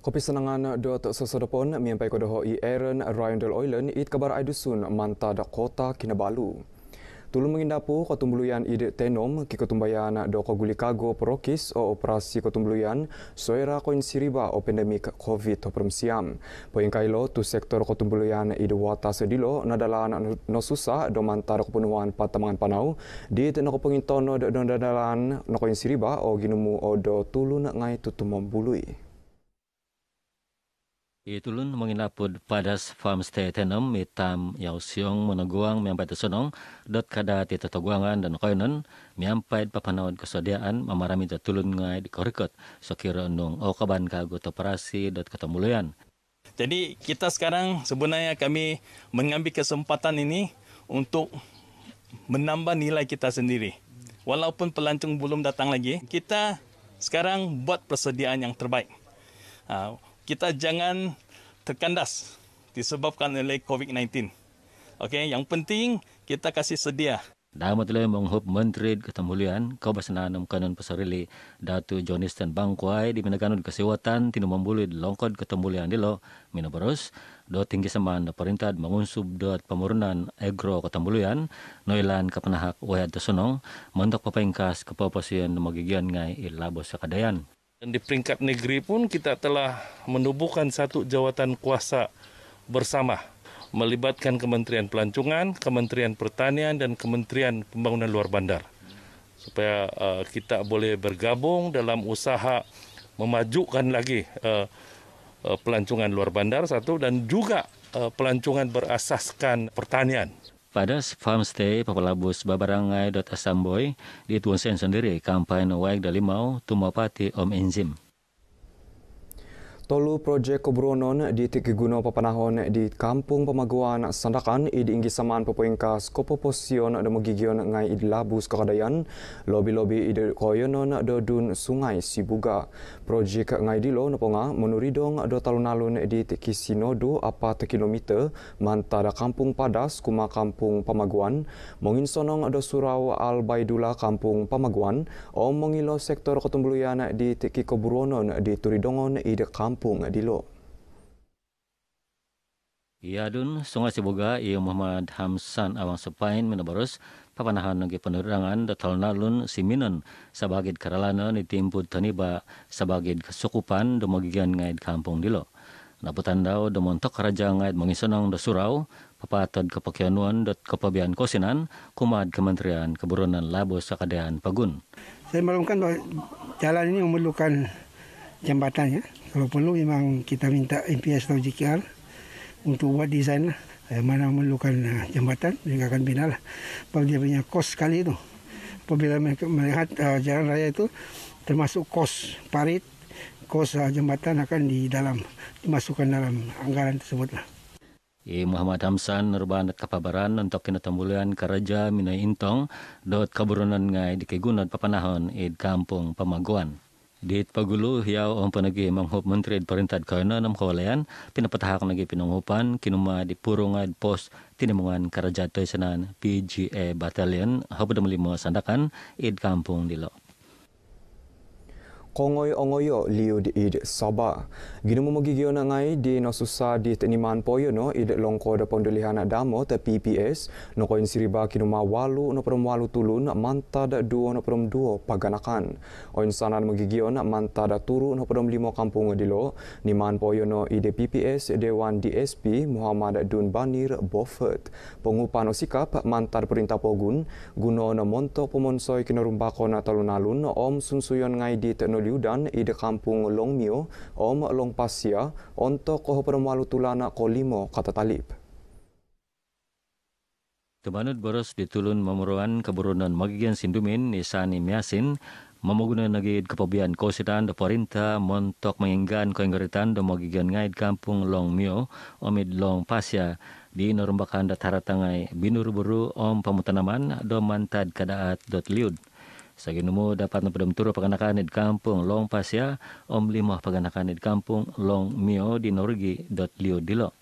Kopi senangan dot sosodopon miampai kodo ho i Aaron Ryan Del Oilen it kabar ai dusun manta da kota Kinabalu. Tulu mengindapu ko ide tenom ki ko do ko kago prokis o operasi ko soera ko insiriba o pandemik covid o permsiam. Poin kailo tu sektor ko tumbuluyan ide wata sedilo nadalan no susa do mantar do kepunuan patamangan panau di te no pengintono do nadalan no ko insiriba o ginumu o do tulu ngai tutumbului. Itulun menginapud padas farm stay tenem mitam yau siong meneguang miampai tesonong dot kada tita teguangan dan koinon miampai papanawan kesediaan mamarami tetulun ngai di korikot sokiro nung o kaban kagut operasi dot ketemulian. Jadi kita sekarang sebenarnya kami mengambil kesempatan ini untuk menambah nilai kita sendiri. Walaupun pelancong belum datang lagi, kita sekarang buat persediaan yang terbaik. Uh, kita jangan terkandas disebabkan oleh COVID-19. Okey, yang penting kita kasih sedia. Dalam le menghup menteri ketemulian kau basenanam kanun pesarili datu Johniston Bangkuai di mana Kanun kesewatan tinu membuli longkod ketemulian di mina berus do tinggi seman perintah mengunsub dot pemurunan agro ketemulian noilan kepenahak Wajah tesunong mentok pepengkas kepopasian magigian ngai ilabos sakadayan. Dan di peringkat negeri pun kita telah menubuhkan satu jawatan kuasa bersama melibatkan Kementerian Pelancongan, Kementerian Pertanian, dan Kementerian Pembangunan Luar Bandar supaya uh, kita boleh bergabung dalam usaha memajukan lagi uh, uh, pelancongan luar bandar satu dan juga uh, pelancongan berasaskan pertanian. Pada farmstay papalabus babarangai dot asamboy di sendiri kampanye waik dalimau tumapati om enzim. Tolu projek kobronon di Tiki Guno Papanahon di Kampung Pemaguan Sandakan i diinggi samaan pepoingka skopo posion de magigion ngai i labus kakadayan lobi-lobi i koyonon de dun sungai Sibuga. Projek ngai di lo neponga menuridong do talunalun di Tiki Sinodo apa te kilometer mantada Kampung Padas kuma Kampung Pemaguan menginsonong sonong do surau al baidula Kampung Pemaguan omongilo sektor ketumbuluyan di Tiki Kobronon di turidongon i Kampung kampung di Lok. Ya dun sungai siboga ia Muhammad Hamsan awang sepain menabarus papanahan nagi penerangan datal nalun siminan sabagid karalana nitimpud taniba sabagid kesukupan demagian ngait kampung dilo. Naputan daw demontok raja ngait mangisanang da surau papatad kepakianuan dat kepabian kosinan kumad kementerian keburunan labo sakadean pagun. Saya merumkan bahwa jalan ini memerlukan jambatannya. Kalau perlu memang kita minta MPS atau JKR untuk buat desain lah. Eh, mana memerlukan eh, jambatan, mereka akan bina lah. Sebab dia punya kos sekali itu, Apabila mereka melihat uh, jalan raya itu termasuk kos parit, kos uh, jambatan akan di dalam, dimasukkan dalam anggaran tersebut lah. I Muhammad Hamsan Nurban Kapabaran untuk kena tembulian Keraja Minai Intong dot kaburunan ngai dikegunat papanahon id kampung Pemaguan. Diit pagulo hiyaw ang panagi manghop mantrid parintad karna nam kawalayan pinapatahak nagi pinunghupan kinuma di purungad post tinimungan karajatoy sanan PGA Battalion habod limo sandakan id kampong dilo. kongoi ongoyo liu di id Sabah. Gino mo magigyo na ngay di nasusa di teniman po yun no, id longko da pondolihan na damo ta PPS no koin siriba mawalu no prom walu tulun manta da duo no prom duo paganakan. Oin sana magigyo na manta da turu no prom limo kampung dilo ni man po yun no id PPS Dewan DSP Muhammad Dun Banir Beaufort. Pengupan o sikap mantar perintah pogun guno no monto pomonsoy kinarumbako na talunalun om sunsuyon ngay di teknologi Liu dan i de kampung Longmio om Longpasia onto koho permalu tulana kolimo kata talib. Kemanut boros ditulun memeruan keburunan magian sindumin nisani miasin mamuguna nagid kepabian kositan da parinta montok menginggan koinggaritan da magigan ngait kampung Long Mio omid Long Pasya di norumbakan da taratangai binur om pamutanaman do mantad kadaat dot liud. Saginumo dapat napadam turo di kampung long Pasia, om lima di kampung long mio di Norgi dot lio dilo.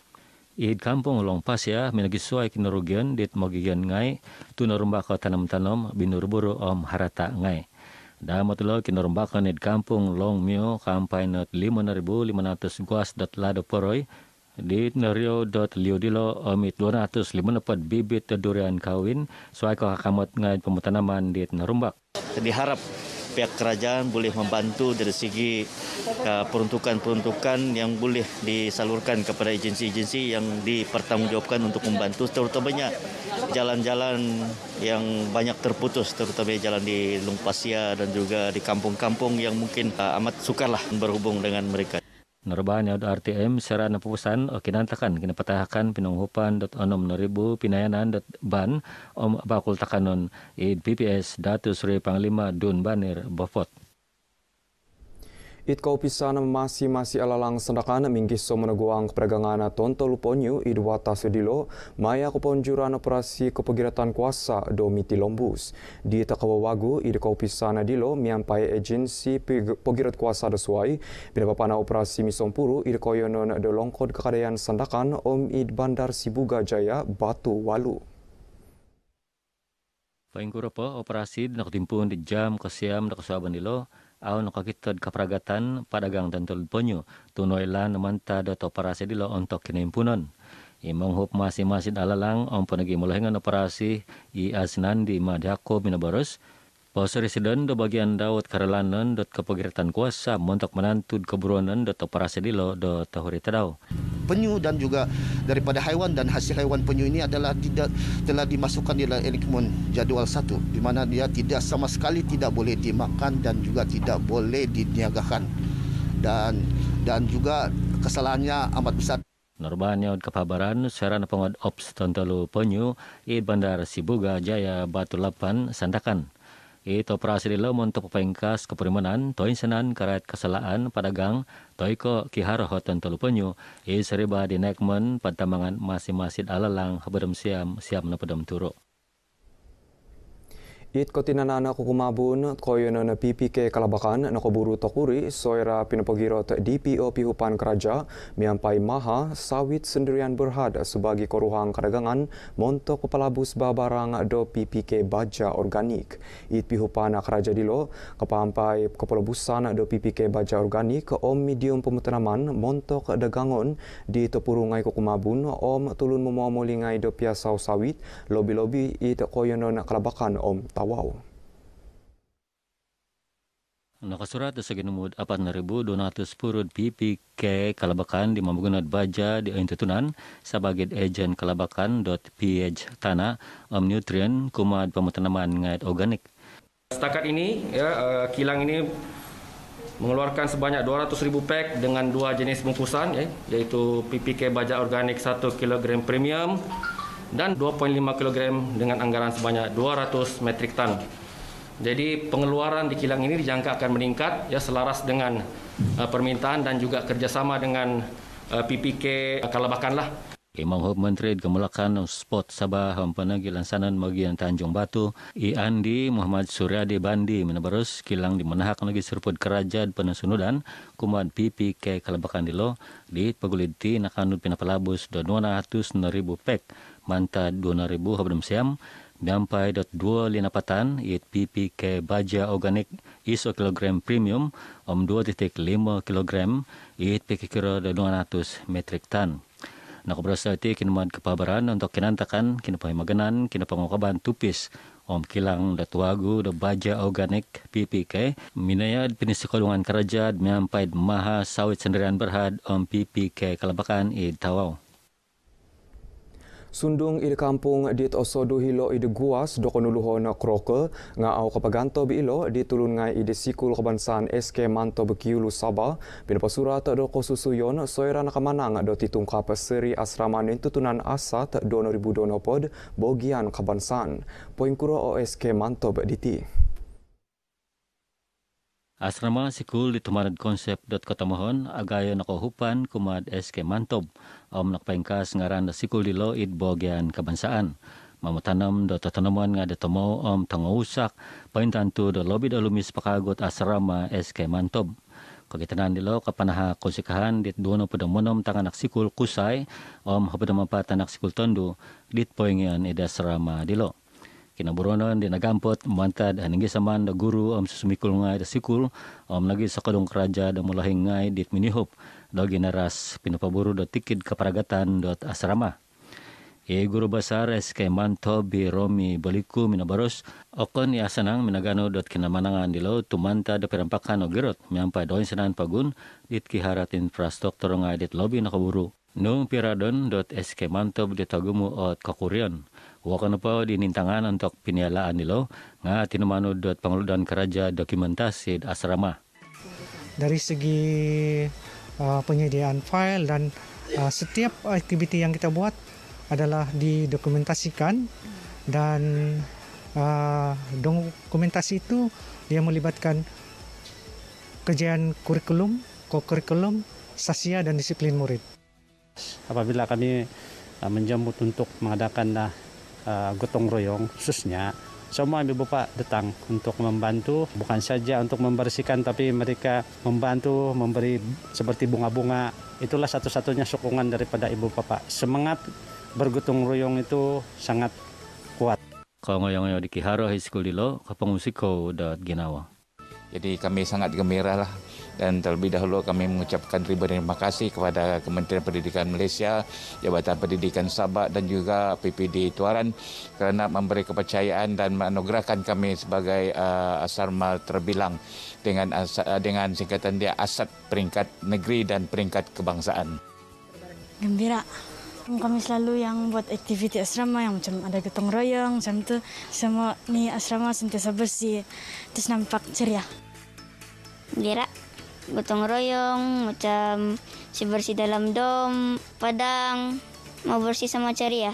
Ihid kampung long Pasia pasya suai kinurugyan dit magigyan ngay tunarumbako tanam-tanom binurburo om harata ngai. Damat lo kinurumbakan di kampung long mio kampay not lima lima guas dot lado poroi, di Norio dot liudilo omit 254 bibit durian kawin suai kakamot ngay pemutanaman di Narumbak diharap pihak kerajaan boleh membantu dari segi eh, peruntukan-peruntukan uh, yang boleh disalurkan kepada agensi-agensi yang dipertanggungjawabkan untuk membantu terutamanya jalan-jalan yang banyak terputus terutama jalan di Lumpasia dan juga di kampung-kampung yang mungkin uh, amat sukarlah berhubung dengan mereka. Narbaan yaud RTM secara napusan o kinantakan kinapatahakan pinunghupan dot onom naribu pinayanan dot ban om bakul takanon id PPS datu suri panglima dun banir bofot. Itkau pisana masih-masih alalang sendakan minggiso meneguang perdagangan tonto luponyu idwata sedilo maya keponjuran operasi kepegiratan kuasa domiti lombus. Di takawawagu idkau pisana dilo miampai agensi pegirat kuasa desuai bidapapana operasi misompuru idkoyonon dolongkod kekadean sendakan om id bandar Sibuga Jaya Batu Walu. Paingkuropo operasi nak timpun di jam kesiam dak kesaban dilo au nakakitud kapragatan padagang dan tulponyo tunoilan manta doto dilo untuk punon. Imong hup masing-masing alalang ompon lagi mulahingan operasi i asnandi madhako minaboros residen do bagian daud karelanan dot kepegiritan kuasa montok menantud keburuanan dot operasi dilo do tahuri tadau penyu dan juga daripada haiwan dan hasil haiwan penyu ini adalah tidak telah dimasukkan di dalam elemen jadual satu di mana dia tidak sama sekali tidak boleh dimakan dan juga tidak boleh diniagakan dan dan juga kesalahannya amat besar. Norbanyo kepabaran serana pengod ops tontolu penyu i bandar Sibuga Jaya Batu Lapan santakan. Ito prasililo monto pengkas kapurimanan, toin senan karat pada padagang, toiko ko kiharo hoton toluponyo, seriba dinekmen pertambangan masing-masing alalang haberam siam siam na padam Hit ko tinanana ko kumabun koyo na PPK Kalabakan na kuburu tokuri soira pinapagirot DPO Pihupan Keraja miampai maha sawit sendirian berhad sebagai koruhang kadagangan monto kepalabus babarang do PPK Baja Organik. It Pihupan Keraja dilo kepampai kepalabusan do PPK Baja Organik om medium pemutanaman monto kadagangon di topurungai ko kumabun om tulun momomolingai do piasau sawit lobi-lobi it koyo na Kalabakan om tawa wow. Nakasurat segenumud apat naribu donatus PPK kalabakan di menggunakan baja di tutunan sebagai agent kalabakan dot pH tanah om nutrien kumad pemutanaman ngait organik. Setakat ini ya, eh, kilang ini mengeluarkan sebanyak 200 ribu pack dengan dua jenis bungkusan ya, yaitu PPK baja organik 1 kg premium dan 2,5 kg dengan anggaran sebanyak 200 metrik ton. Jadi pengeluaran di kilang ini dijangka akan meningkat ya selaras dengan uh, permintaan dan juga kerjasama dengan uh, eh, PPK uh, Kalabakan lah. Imong Hub Menteri Gemulakan Spot Sabah Hampana Gilansanan Magian Tanjung Batu I Andi Muhammad Suryadi Bandi menebarus kilang di menahak lagi serput kerajaan penusunudan kumad pipi ke kalabakan dilo di paguliti nakanut pinapalabus dan 200 ribu pek manta 2000 ribu habdam siam dampai dot dua lina patan it PPK baja organik iso kilogram premium om dua titik lima kilogram it pikir dua ratus metric ton. Nah keberasa itu kini mad kepabaran untuk kinantakan kini pahim magenan kini pangokaban tupis om kilang da tuagu da baja organik PPK minaya pinisi kolongan kerajaan menyampai maha sawit sendirian berhad om PPK kalabakan i tawau. Sundung Ilkampung kampung dit osodu hilo id guas dokonuluho na kroke ngao kapaganto bi ilo di ngai sikul kebangsaan SK Manto Bekiulu Sabah pinapasura ta doko susuyon soira na kamanang do titungkap asrama nintutunan tutunan asat dono ribu dono pod bogian kebangsaan. Poin kuro OSK Manto Diti. Asrama sikul ditumanad konsep dot katamohon agayo nakohupan kumad SK Mantob om nakpaingkas ngaran da sikul dilo id bogyan kabansaan. Mamutanam do tatanaman nga datamo om tangausak paintanto do lobby do lumis pakagot asrama SK Mantob. Kagitanan dilo kapanaha konsikahan dit duno padamonom tanganak sikul kusay om hapadamapat anak sikul tondo dit poingian ida asrama dilo kinaburonan di nagampot mantad aningi saman da guru am susumikul ngai da sikul am lagi sakadong keraja da mulahing ngai dit minihop da ginaras pinapaburu da tikid kaparagatan dot asrama E guru basares kay manto bi romi baliku minabaros okon yasanang, minagano dot kinamanangan dilo tumanta da perampakan o girot miampa doin sanan pagun dit kiharat infrastruktur nga dit lobby nakaburu nung piradon dot eskemantov ditagumu ot kakurian. Wakana po dinintangan untuk pinialaan nilo nga tinumano dot Panguludan Karaja dokumentasi asrama. Dari segi uh, penyediaan file dan uh, setiap aktiviti yang kita buat adalah didokumentasikan dan uh, dokumentasi itu dia melibatkan kerjaan kurikulum, kokurikulum, sasia dan disiplin murid. Apabila kami uh, menjemput untuk mengadakan uh, uh, gotong royong khususnya semua ibu bapak datang untuk membantu bukan saja untuk membersihkan tapi mereka membantu memberi seperti bunga-bunga itulah satu-satunya sokongan daripada ibu bapak semangat bergotong royong itu sangat kuat kalau ngoyong-ngoyong di Kiharo High School di lo ke pengusik ginawa jadi kami sangat gembira lah dan terlebih dahulu kami mengucapkan ribuan terima kasih kepada Kementerian Pendidikan Malaysia, Jabatan Pendidikan Sabah dan juga PPD Tuaran kerana memberi kepercayaan dan menugerahkan kami sebagai uh, asrama terbilang dengan uh, dengan singkatan dia asat peringkat negeri dan peringkat kebangsaan. Gembira. Kami selalu yang buat aktiviti asrama yang macam ada getong royong macam tu semua ni asrama sentiasa bersih terus nampak ceria. Gembira. gotong royong, macam si bersih dalam dom, padang, mau bersih sama ceria.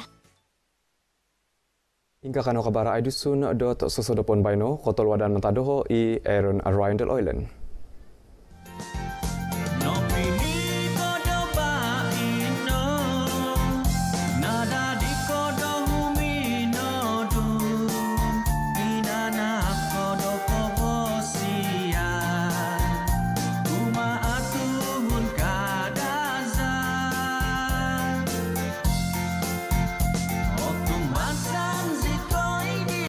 Inka kano kabara aidusun dot sosodopon baino kotol wadan mentadoho i eron arwain Island.